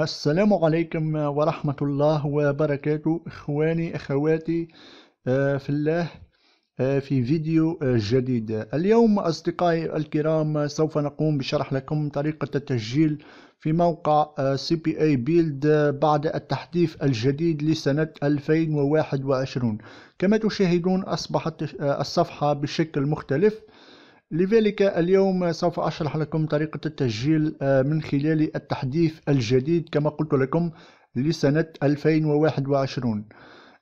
السلام عليكم ورحمة الله وبركاته إخواني أخواتي آه، في الله آه، في فيديو آه، جديد اليوم أصدقائي الكرام سوف نقوم بشرح لكم طريقة التسجيل في موقع CPA Build بعد التحديث الجديد لسنة 2021 كما تشاهدون أصبحت الصفحة بشكل مختلف لذلك اليوم سوف أشرح لكم طريقة التسجيل آه، من خلال التحديث الجديد كما قلت لكم لسنة 2021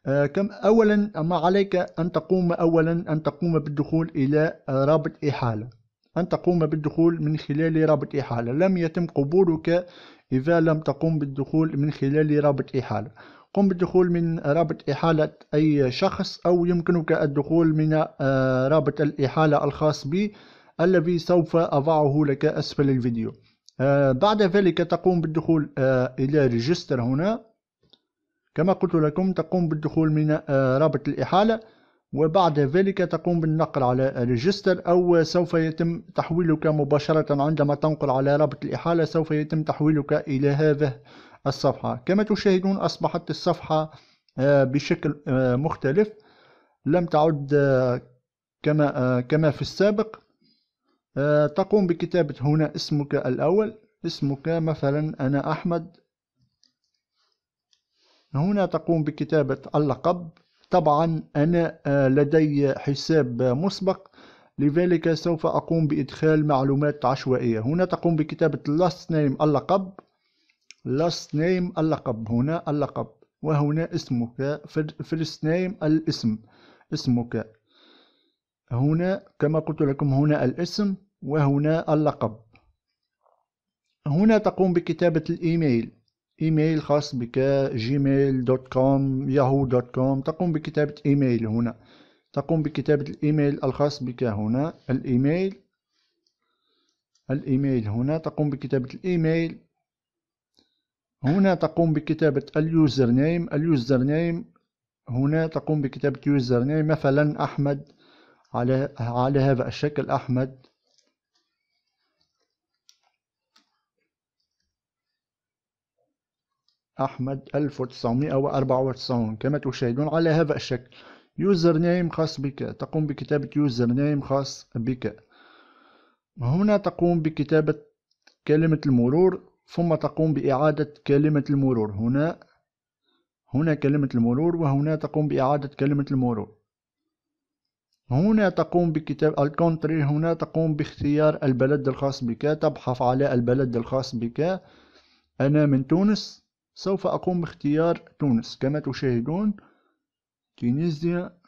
آه، كم أولا ما عليك أن تقوم أولا أن تقوم بالدخول إلى آه، رابط إحالة أن تقوم بالدخول من خلال رابط إحالة لم يتم قبولك إذا لم تقوم بالدخول من خلال رابط إحالة قم بالدخول من رابط إحالة أي شخص أو يمكنك الدخول من آه، رابط الإحالة الخاص بي الذي سوف أضعه لك أسفل الفيديو آه، بعد ذلك تقوم بالدخول آه، إلى ريجستر هنا كما قلت لكم تقوم بالدخول من رابط الإحالة وبعد ذلك تقوم بالنقل على ريجستر أو سوف يتم تحويلك مباشرة عندما تنقل على رابط الإحالة سوف يتم تحويلك إلى هذا الصفحة كما تشاهدون أصبحت الصفحة آه، بشكل آه، مختلف لم تعد آه، كما كما في السابق تقوم بكتابة هنا اسمك الأول اسمك مثلا أنا أحمد هنا تقوم بكتابة اللقب طبعا أنا لدي حساب مسبق لذلك سوف أقوم بإدخال معلومات عشوائية هنا تقوم بكتابة last name اللقب last name اللقب هنا اللقب وهنا اسمك first name الاسم اسمك هنا كما قلت لكم هنا الاسم وهنا اللقب هنا تقوم بكتابة الإيميل إيميل خاص بك جيميل دوت كوم ياهو دوت كوم تقوم بكتابة إيميل هنا تقوم بكتابة الإيميل الخاص بك هنا الإيميل الإيميل هنا تقوم بكتابة الإيميل هنا تقوم بكتابة اليوزر نيم اليوزر نيم هنا تقوم بكتابة يوزر نيم مثلا أحمد على على هذا الشكل أحمد أحمد 1994 كما تشاهدون على هذا الشكل يوزر نيم خاص بك تقوم بكتابة يوزر نيم خاص بك هنا تقوم بكتابة كلمة المرور ثم تقوم بإعادة كلمة المرور هنا هنا كلمة المرور وهنا تقوم بإعادة كلمة المرور هنا تقوم بكتاب الكونتري هنا تقوم باختيار البلد الخاص بك تبحث على البلد الخاص بك أنا من تونس سوف أقوم باختيار تونس كما تشاهدون تونسيا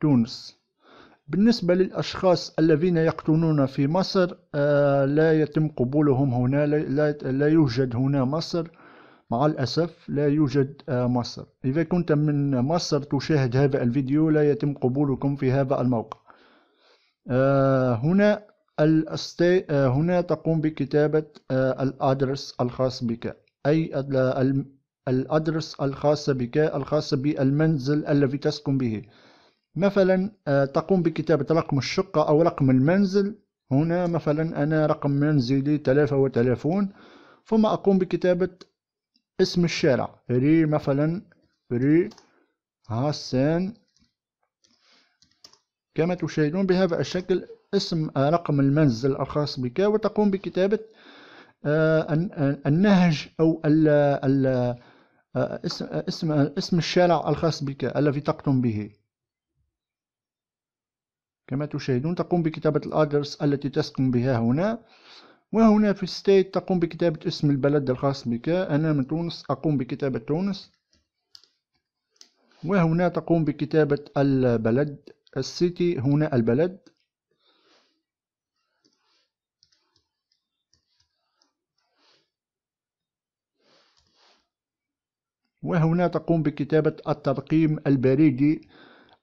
تونس بالنسبة للأشخاص الذين يقطنون في مصر آه، لا يتم قبولهم هنا لا يوجد هنا مصر مع الأسف لا يوجد آه، مصر إذا كنت من مصر تشاهد هذا الفيديو لا يتم قبولكم في هذا الموقع آه، هنا هنا تقوم بكتابة الأدرس الخاص بك أي الأدرس الخاص بك الخاص بالمنزل الذي تسكن به مثلا آه، تقوم بكتابة رقم الشقة أو رقم المنزل هنا مثلا أنا رقم منزلي تلافة وتلافون ثم أقوم بكتابة اسم الشارع ري مثلا ري هاسان كما تشاهدون بهذا الشكل اسم آه، رقم المنزل الخاص بك وتقوم بكتابة آه، النهج أو ال اسم اسم الشارع الخاص بك الذي تقطن به كما تشاهدون تقوم بكتابة الأدرس التي تسكن بها هنا وهنا في ستيت تقوم بكتابة اسم البلد الخاص بك أنا من تونس أقوم بكتابة تونس وهنا تقوم بكتابة البلد السيتي هنا البلد وهنا تقوم بكتابة الترقيم البريدي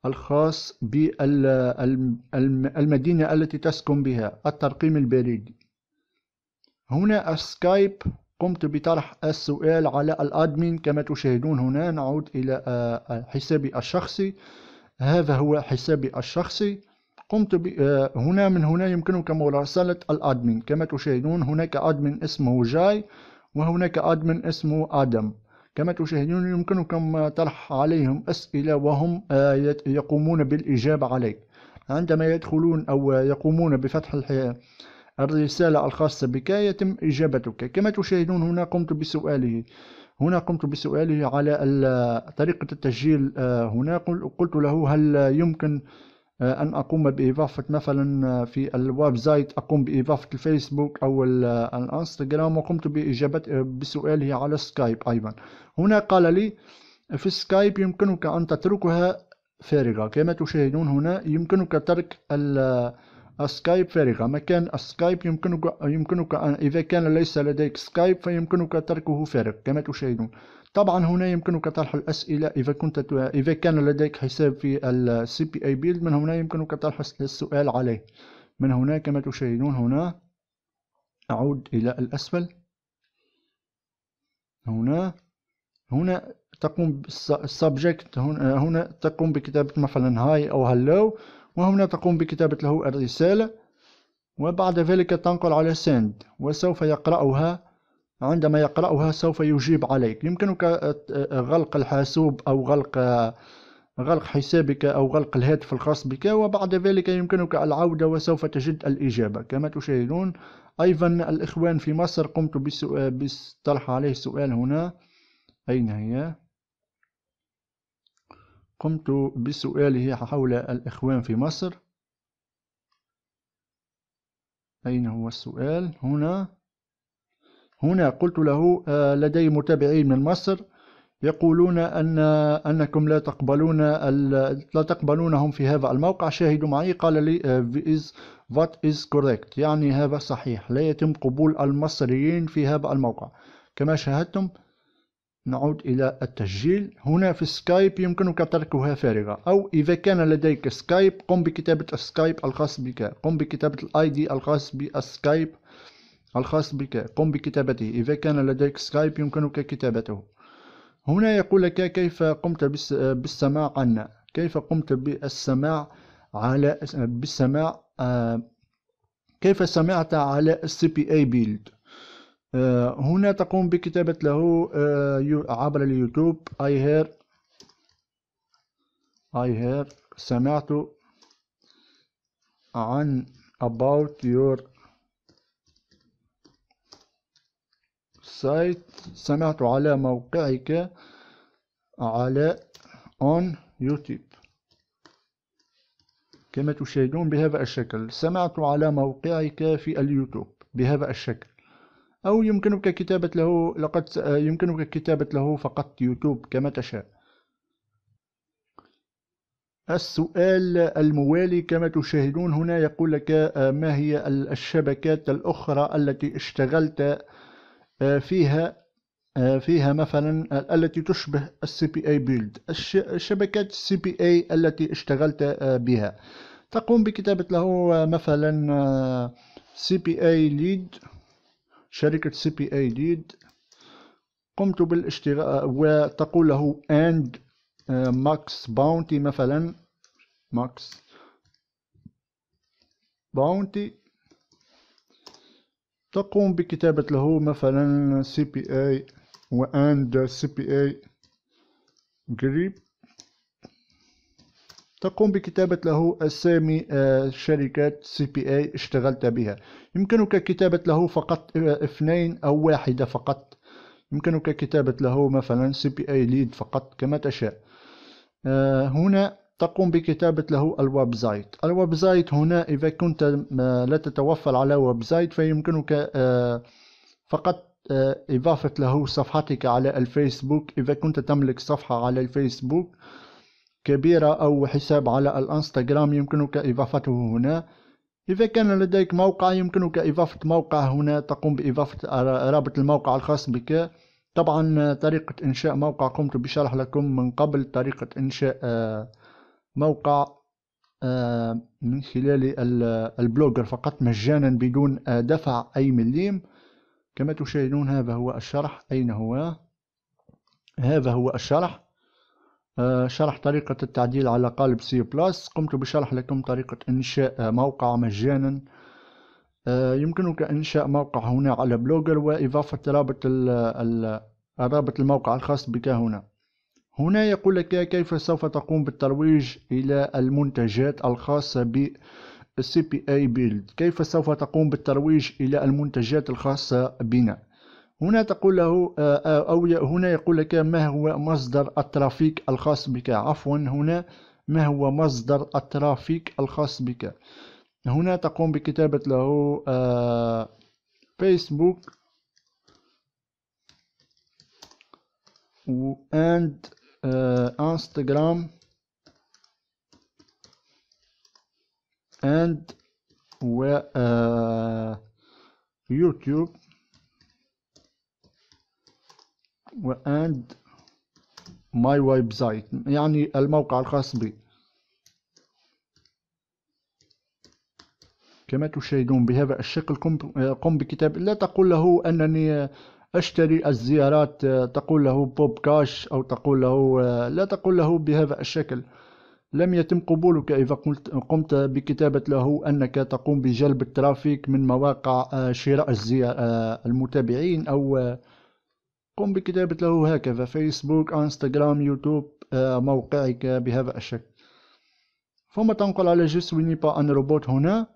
الخاص بالمدينة التي تسكن بها الترقيم البريدي هنا السكايب قمت بطرح السؤال على الأدمين كما تشاهدون هنا نعود إلى آه، آه، حسابي الشخصي هذا هو حسابي الشخصي قمت ب... آه، هنا من هنا يمكنك مراسلة الأدمين كما تشاهدون هناك أدمين اسمه جاي وهناك أدمين اسمه آدم كما تشاهدون يمكنكم طرح عليهم أسئلة وهم آه، يقومون بالإجابة عليك عندما يدخلون أو يقومون بفتح الرسالة الخاصة بك يتم إجابتك كما تشاهدون هنا قمت بسؤاله هنا قمت بسؤاله على طريقة التسجيل آه، هنا قلت له هل يمكن آه، أن أقوم بإضافة مثلا آه، في الويب سايت أقوم بإضافة الفيسبوك أو آه، الانستغرام وقمت بإجابة بسؤاله على سكايب أيضا هنا قال لي في سكايب يمكنك أن تتركها فارغة كما تشاهدون هنا يمكنك ترك سكايب فارغة ما كان السكايب يمكنك يمكنك أن إذا كان ليس لديك سكايب فيمكنك تركه فارغ كما تشاهدون طبعا هنا يمكنك طرح الأسئلة إذا كنت إذا كان لديك حساب في السي بي اي بيلد من هنا يمكنك طرح السؤال عليه من هنا كما تشاهدون هنا أعود إلى الأسفل هنا هنا تقوم بالسبجكت هنا تقوم بكتابة مثلا هاي أو هلو وهنا تقوم بكتابة له الرسالة وبعد ذلك تنقل على سند وسوف يقرأها عندما يقرأها سوف يجيب عليك يمكنك غلق الحاسوب أو غلق غلق حسابك أو غلق الهاتف الخاص بك وبعد ذلك يمكنك العودة وسوف تجد الإجابة كما تشاهدون أيضا الإخوان في مصر قمت بطرح عليه سؤال هنا أين هي؟ قمت بسؤاله حول الإخوان في مصر أين هو السؤال هنا هنا قلت له آه، لدي متابعين من مصر يقولون أن أنكم لا تقبلون لا تقبلونهم في هذا الموقع شاهدوا معي قال لي آه، is what is correct يعني هذا صحيح لا يتم قبول المصريين في هذا الموقع كما شاهدتم نعود إلى التسجيل هنا في سكايب يمكنك تركها فارغة أو إذا كان لديك سكايب قم بكتابة السكايب الخاص بك قم بكتابة الاي دي الخاص بالسكايب الخاص بك قم بكتابته إذا كان لديك سكايب يمكنك كتابته هنا يقول لك كيف قمت بالسماع عنا كيف قمت بالسماع على بالسماع آه، كيف سمعت على السي بي اي بيلد آه، هنا تقوم بكتابة له آه، عبر اليوتيوب I hear I hear سمعت عن about your site سمعت على موقعك على on YouTube كما تشاهدون بهذا الشكل سمعت على موقعك في اليوتيوب بهذا الشكل أو يمكنك كتابة له لقد آه، يمكنك كتابة له فقط يوتيوب كما تشاء السؤال الموالي كما تشاهدون هنا يقول لك آه، ما هي الشبكات الأخرى التي اشتغلت آه، فيها فيها مثلا التي تشبه السي بي اي بيلد الشبكات السي بي اي التي اشتغلت بها تقوم بكتابة له مثلا سي بي اي ليد شركة سي بي اي ديد قمت بالاشتراك وتقول له اند ماكس باونتي مثلا ماكس باونتي تقوم بكتابة له مثلا سي بي اي واند سي بي اي جريب تقوم بكتابة له أسامي آه، شركات سي بي اي اشتغلت بها يمكنك كتابة له فقط آه، اثنين أو واحدة فقط يمكنك كتابة له مثلا سي بي اي ليد فقط كما تشاء آه، هنا تقوم بكتابة له الويب سايت الويب سايت هنا إذا كنت لا تتوفر على ويب سايت فيمكنك فقط إضافة له صفحتك على الفيسبوك إذا كنت تملك صفحة على الفيسبوك كبيرة أو حساب على الانستغرام يمكنك إضافته هنا إذا كان لديك موقع يمكنك إضافة موقع هنا تقوم بإضافة رابط الموقع الخاص بك طبعا طريقة إنشاء موقع قمت بشرح لكم من قبل طريقة إنشاء آه، موقع آه، من خلال البلوجر فقط مجانا بدون آه، دفع أي مليم كما تشاهدون هذا هو الشرح أين هو هذا هو الشرح آه، شرح طريقة التعديل على قالب سي بلس قمت بشرح لكم طريقة إنشاء موقع مجانا آه، يمكنك إنشاء موقع هنا على بلوجر وإضافة رابط رابط الموقع الخاص بك هنا هنا يقول لك كيف سوف تقوم بالترويج إلى المنتجات الخاصة ب CPA Build كيف سوف تقوم بالترويج إلى المنتجات الخاصة بنا هنا تقول له آه، آه، أو هنا يقول لك ما هو مصدر الترافيك الخاص بك عفوا هنا ما هو مصدر الترافيك الخاص بك هنا تقوم بكتابة له فيسبوك واند انستغرام اند و يوتيوب آه، and my website يعني الموقع الخاص بي كما تشاهدون بهذا الشكل قم بكتاب لا تقول له أنني اشتري الزيارات تقول له بوب كاش أو تقول له لا تقول له بهذا الشكل لم يتم قبولك إذا قمت بكتابة له أنك تقوم بجلب الترافيك من مواقع آه، شراء آه، المتابعين أو آه، قم بكتابة له هكذا فيسبوك انستغرام يوتيوب موقعك بهذا الشكل ثم تنقل على جس با ان روبوت هنا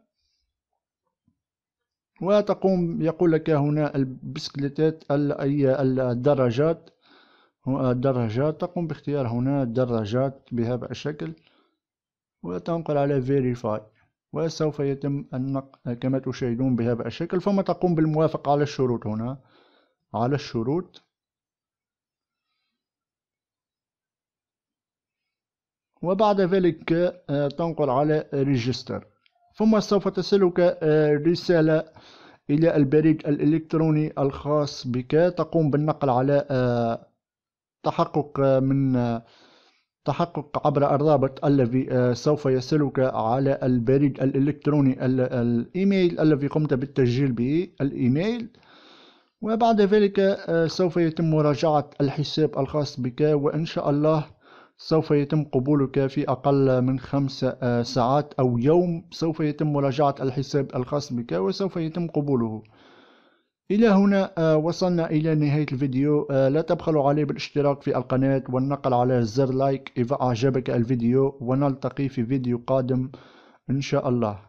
وتقوم يقول لك هنا البسكليتات الدراجات الدراجات تقوم باختيار هنا الدراجات بهذا الشكل وتنقل على فيريفاي وسوف يتم النقل كما تشاهدون بهذا الشكل ثم تقوم بالموافقة على الشروط هنا على الشروط وبعد ذلك آه، تنقل على ريجستر ثم سوف تصلك آه، رسالة إلى البريد الإلكتروني الخاص بك تقوم بالنقل على آه، تحقق من تحقق عبر الرابط الذي سوف يصلك على البريد الإلكتروني الإيميل الذي قمت بالتسجيل به الإيميل وبعد ذلك سوف يتم مراجعة الحساب الخاص بك وإن شاء الله سوف يتم قبولك في أقل من خمس آه، ساعات أو يوم سوف يتم مراجعة الحساب الخاص بك وسوف يتم قبوله إلى هنا آه، وصلنا إلى نهاية الفيديو آه، لا تبخلوا عليه بالاشتراك في القناة والنقل على زر لايك إذا أعجبك الفيديو ونلتقي في فيديو قادم إن شاء الله